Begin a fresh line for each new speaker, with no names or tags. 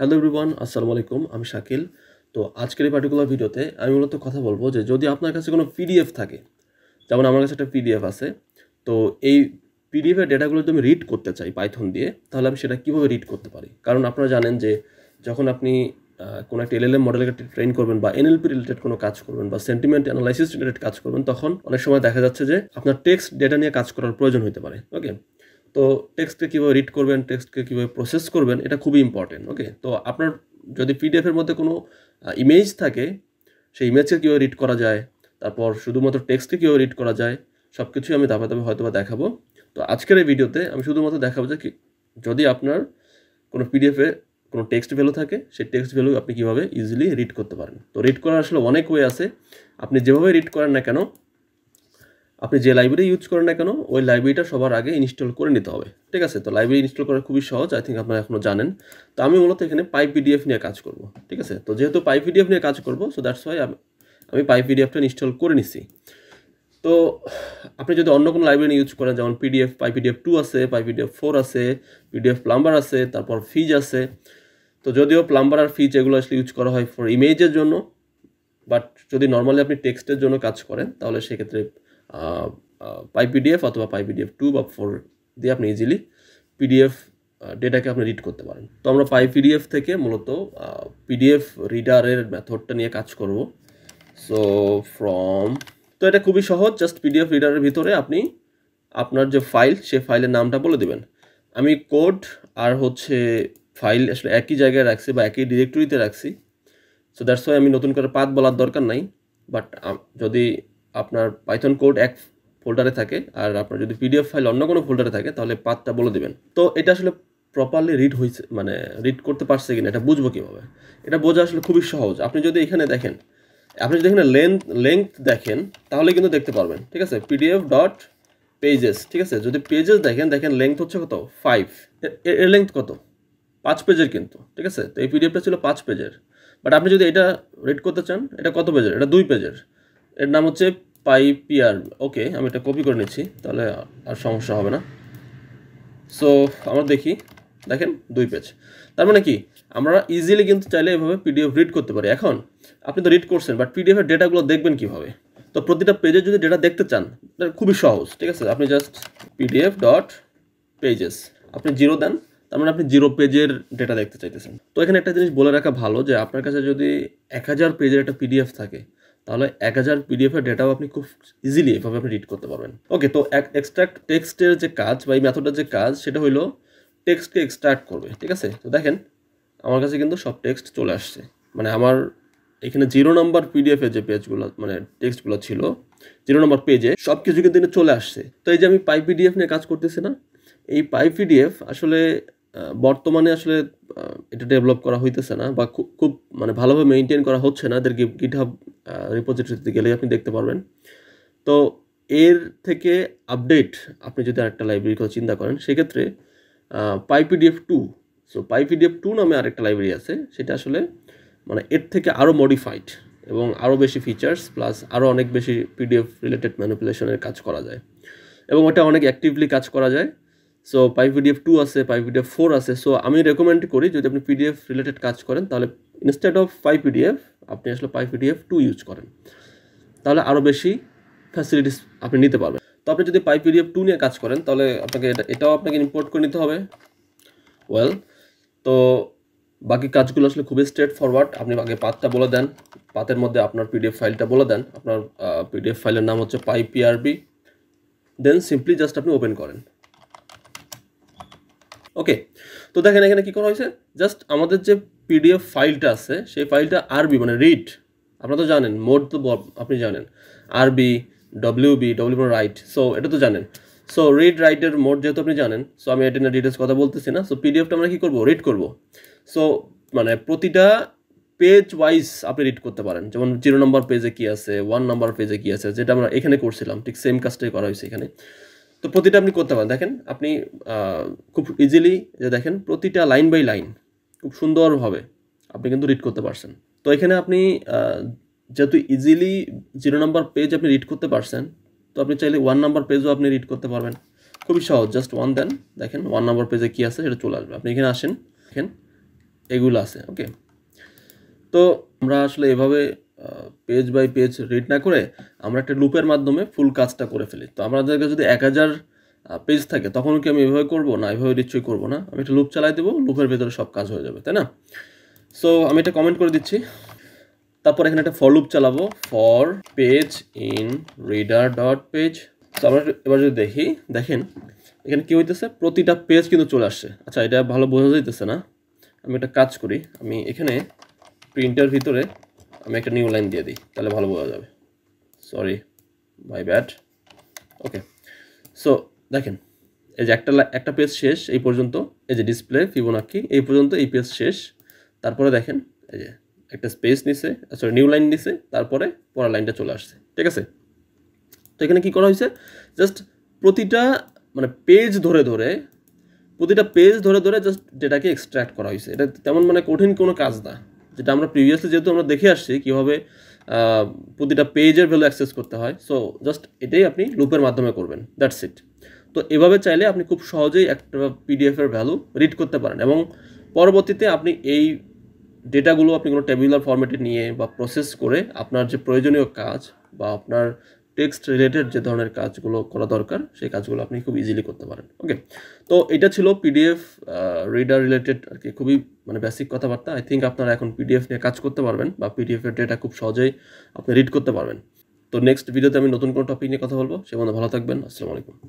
hello everyone আসসালামু আলাইকুম আমি শাকিল তো আজকের এই পার্টিকুলার ভিডিওতে আমি মূলত কথা বলবো যে যদি আপনার কাছে কোনো পিডিএফ থাকে যেমন আমার কাছে একটা পিডিএফ আছে তো এই পিডিএফের ডেটাগুলো যদি আমি রিড করতে চাই পাইথন দিয়ে তাহলে আমি সেটা কীভাবে রিড করতে পারি কারণ আপনারা জানেন যে যখন আপনি কোনো একটা এলএলএম মডেলকে ট্রেন করবেন বা এনএলপি রিলেটেড কোনো কাজ করবেন বা সেন্টিমেন্ট অ্যানালাইসিস রিলেটেড কাজ করবেন তখন অনেক সময় দেখা যাচ্ছে যে আপনার টেক্সট ডেটা নিয়ে কাজ করার প্রয়োজন হতে পারে ওকে তো টেক্সটকে কীভাবে রিড করবেন টেক্সটকে কীভাবে প্রসেস করবেন এটা খুবই ইম্পর্টেন্ট ওকে তো আপনার যদি পিডিএফের মধ্যে কোনো ইমেজ থাকে সেই ইমেজকে কীভাবে রিড করা যায় তারপর শুধুমাত্র টেক্সটকে কীভাবে রিড করা যায় সব কিছুই আমি ধাপে ধাপে হয়তো বা দেখাবো তো আজকের এই ভিডিওতে আমি শুধুমাত্র দেখাবো যে যদি আপনার কোনো পিডিএফে কোনো টেক্সট ভ্যালু থাকে সেই টেক্সট ভ্যালু আপনি কীভাবে ইজিলি রিড করতে পারেন তো রিড করার আসলে অনেক ওয়ে আছে আপনি যেভাবে রিড করেন না কেন আপনি যে লাইব্রেরি ইউজ করেন না কেন ওই লাইব্রেরিটা সবার আগে ইনস্টল করে নিতে হবে ঠিক আছে তো লাইব্রেরি ইনস্টল করা খুবই সহজ আই থিঙ্ক আপনারা এখনও জানেন তো আমি মূলত এখানে পাইপ পিডিএফ নিয়ে কাজ করব ঠিক আছে তো যেহেতু পাইপ পিডিএফ নিয়ে কাজ করব সো দ্যাটস ওয়াই আমি পাইপ পিডিএফটা ইনস্টল করে নিছি তো আপনি যদি অন্য কোনো লাইব্রেরি ইউজ করেন যেমন পিডিএফ পাই পিডিএফ টু আছে পাই পিডিএফ ফোর আছে পিডিএফ প্লাম্বার আছে তারপর ফিজ আছে তো যদিও প্লাম্বার আর ফিজ এগুলো আসলে ইউজ করা হয় ফর ইমেজের জন্য বাট যদি নর্মালি আপনি টেক্সটের জন্য কাজ করেন তাহলে সেক্ষেত্রে পিডিএফ অথবা পাই পিডিএফ টু বা ফোর দিয়ে আপনি ইজিলি পিডিএফ ডেটাকে আপনি রিড করতে পারেন তো আমরা পাই পিডিএফ থেকে মূলত পিডিএফ রিডারের মেথডটা নিয়ে কাজ করব সো ফ্রম তো এটা খুবই সহজ জাস্ট পিডিএফ রিডারের ভিতরে আপনি আপনার যে ফাইল সে ফাইলের নামটা বলে দেবেন আমি কোড আর হচ্ছে ফাইল আসলে একই জায়গায় রাখছি বা একই ডিরেক্টরিতে রাখছি সো দ্যাটস ওয়াই আমি নতুন করে পাত বলার দরকার নাই বাট যদি আপনার পাইথন কোড এক ফোল্ডারে থাকে আর আপনার যদি পিডিএফ ফাইল অন্য কোনো ফোল্ডারে থাকে তাহলে পাতটা বলে দেবেন তো এটা আসলে প্রপারলি রিড হয়েছে মানে রিড করতে পারছে কিনা এটা বুঝবো কীভাবে এটা বোঝা আসলে খুবই সহজ আপনি যদি এখানে দেখেন আপনি যদি এখানে লেন্থ লেন্থ দেখেন তাহলে কিন্তু দেখতে পারবেন ঠিক আছে পিডিএফ ডট পেজেস ঠিক আছে যদি পেজেস দেখেন দেখেন লেন্থ হচ্ছে কত ফাইভ এর লেন্থ কত পাঁচ পেজের কিন্তু ঠিক আছে তো এই পিডিএফটা ছিল পাঁচ পেজের বাট আপনি যদি এটা রিড করতে চান এটা কত পেজের এটা দুই পেজের এর নাম হচ্ছে পাইপিয়ার ওকে আমি এটা কপি করে নিচ্ছি তাহলে আর সমস্যা হবে না সো আমরা দেখি দেখেন দুই পেজ তার মানে কি আমরা ইজিলি কিন্তু চাইলে এভাবে পিডিএফ রিড করতে পারি এখন আপনি তো রিড করছেন বাট পিডিএফের ডেটাগুলো দেখবেন কীভাবে তো প্রতিটা পেজে যদি ডেটা দেখতে চান খুবই সহজ ঠিক আছে আপনি জাস্ট পিডিএফ ডট পেজেস আপনি জিরো দেন তার মানে আপনি জিরো পেজের ডেটা দেখতে চাইতেছেন তো এখানে একটা জিনিস বলে রাখা ভালো যে আপনার কাছে যদি এক হাজার পেজের একটা পিডিএফ থাকে তাহলে এক হাজার পিডিএফের ডেটাও আপনি খুব ইজিলি এভাবে আপনি রিড করতে পারবেন ওকে তো এক্সট্রাক্ট টেক্সটের যে কাজ বা এই মেথডের যে কাজ সেটা হলো টেক্সটকে এক্সট্রাক্ট করবে ঠিক আছে তো দেখেন আমার কাছে কিন্তু সব টেক্সট চলে আসছে মানে আমার এখানে জিরো নম্বর পিডিএফে যে পেজগুলো মানে টেক্সটগুলো ছিল জিরো নম্বর পেজে সব কিছু কিন্তু চলে আসছে তো এই যে আমি পাই পিডিএফ নিয়ে কাজ করতেছি না এই পাই পিডিএফ আসলে বর্তমানে আসলে এটা ডেভেলপ করা হইতেছে না বা খুব মানে ভালোভাবে মেনটেন করা হচ্ছে না এদের গিট হাব রিপোজিটরিতে গেলে আপনি দেখতে পারবেন তো এর থেকে আপডেট আপনি যদি আরেকটা লাইব্রেরির কথা চিন্তা করেন সেক্ষেত্রে PyPDF two so PyPDF two নামে আরেকটা লাইব্রেরি আছে সেটা আসলে মানে এর থেকে আরও মডিফাইড এবং আরও বেশি ফিচার্স প্লাস আরও অনেক বেশি পিডিএফ রিলেটেড ম্যানিপুলেশনের কাজ করা যায় এবং ওটা অনেক অ্যাক্টিভলি কাজ করা যায় সো পিডিএফ টু আছে পিডিএফ ফোর আছে সো আমি রেকমেন্ড করি যদি আপনি পিডিএফ রিলেটেড কাজ করেন তাহলে ইনস্টেড অফ পিডিএফ আপনি আসলে পিডিএফ টু ইউজ করেন তাহলে আরও বেশি ফ্যাসিলিটিস আপনি নিতে পারবেন তো আপনি যদি পিডিএফ টু নিয়ে কাজ করেন তাহলে আপনাকে এটা এটাও আপনাকে ইম্পোর্ট করে নিতে হবে ওয়েল তো বাকি কাজগুলো আসলে খুবই স্ট্রেট ফরওয়ার্ড আপনি আগে পাতটা বলে দেন পাতের মধ্যে আপনার পিডিএফ ফাইলটা বলে দেন আপনার পিডিএফ ফাইলের নাম হচ্ছে py PRB then simply just আপনি ওপেন করেন ওকে তো দেখেন এখানে কী করা হয়েছে জাস্ট আমাদের যে পিডিএফ ফাইলটা আছে সেই ফাইলটা আরবি মানে রিড আপনারা তো জানেন মোড তো আপনি জানেন RB W B W right so এটা তো জানেন সো রিড রাইটের মোড যেহেতু আপনি জানেন সো আমি এটা নিয়ে ডিটেলস কথা বলতেছি না সো পিডিএফটা আমরা কী করবো রিড করবো সো মানে প্রতিটা পেজ ওয়াইজ আপনি রিড করতে পারেন যেমন জিরো নম্বর পেজে কী আছে ওয়ান নম্বর পেজে কী আছে যেটা আমরা এখানে করছিলাম ঠিক সেম কাজটাই করা হয়েছে এখানে তো প্রতিটা আপনি করতে পারেন দেখেন আপনি খুব ইজিলি যে দেখেন প্রতিটা লাইন বাই লাইন খুব সুন্দরভাবে আপনি কিন্তু রিড করতে পারছেন তো এখানে আপনি যেহেতু ইজিলি জিরো নাম্বার পেজ আপনি রিড করতে পারছেন তো আপনি চাইলে ওয়ান নাম্বার পেজও আপনি রিড করতে পারবেন খুবই সহজ জাস্ট ওয়ান দেন দেখেন ওয়ান নাম্বার পেজে কী আছে সেটা চলে আসবে আপনি এখানে আসেন দেখেন এগুলো আছে ওকে তো আমরা আসলে এভাবে পেজ বাই পেজ রিড না করে আমরা একটা লুপের মাধ্যমে ফুল কাজটা করে ফেলি তো আমাদের কাছে যদি এক হাজার পেজ থাকে তখন কি আমি এভাবে করবো না এভাবে নিশ্চয়ই করবো না আমি একটা লুপ চালাই দেবো লুপের ভেতরে সব কাজ হয়ে যাবে তাই না সো আমি এটা কমেন্ট করে দিচ্ছি তারপর এখানে একটা ফর লুপ চালাবো for page in reader dot page তো আমরা এবার যদি দেখি দেখেন এখানে কী হইতেছে প্রতিটা পেজ কিন্তু চলে আসছে আচ্ছা এটা ভালো বোঝা যাইতেছে না আমি একটা কাজ করি আমি এখানে প্রিন্টের ভিতরে আমি একটা নিউ লাইন দিয়ে দিই তাহলে ভালো বোঝা যাবে sorry my bad okay so দেখেন এই যে একটা একটা পেজ শেষ এই পর্যন্ত এই যে ডিসপ্লে ফিবোনাকি এই পর্যন্ত এই পেজ শেষ তারপরে দেখেন এই যে একটা স্পেস নিছে সরি নিউ লাইন নিছে তারপরে পরা লাইনটা চলে আসছে ঠিক আছে তো এখানে কী করা হয়েছে জাস্ট প্রতিটা মানে পেজ ধরে ধরে প্রতিটা পেজ ধরে ধরে জাস্ট ডেটাকে এক্সট্র্যাক্ট করা হয়েছে এটা তেমন মানে কঠিন কোনো কাজ না যেটা আমরা প্রিভিয়াসলি যেহেতু আমরা দেখে আসছি কীভাবে প্রতিটা পেজের ভ্যালু অ্যাক্সেস করতে হয় সো জাস্ট এটাই আপনি লুপের মাধ্যমে করবেন দ্যাটস ইট তো এভাবে চাইলে আপনি খুব সহজেই একটা পিডিএফের ভ্যালু রিড করতে পারেন এবং পরবর্তীতে আপনি এই ডেটাগুলো আপনি কোনো টেবিলার ফরম্যাটে নিয়ে বা প্রসেস করে আপনার যে প্রয়োজনীয় কাজ বা আপনার টেক্সট রিলেটেড যে ধরনের কাজগুলো করা দরকার সেই কাজগুলো আপনি খুব ইজিলি করতে পারেন ওকে তো এটা ছিল পিডিএফ রিডার রিলেটেড আর কি খুবই মানে বেসিক কথাবার্তা আই থিঙ্ক আপনারা এখন পিডিএফ নিয়ে কাজ করতে পারবেন বা পিডিএফের ডেটা খুব সহজেই আপনি রিড করতে পারবেন তো নেক্সট ভিডিওতে আমি নতুন কোনো টপিক নিয়ে কথা বলবো সে মধ্যে ভালো থাকবেন আসসালামু আলাইকুম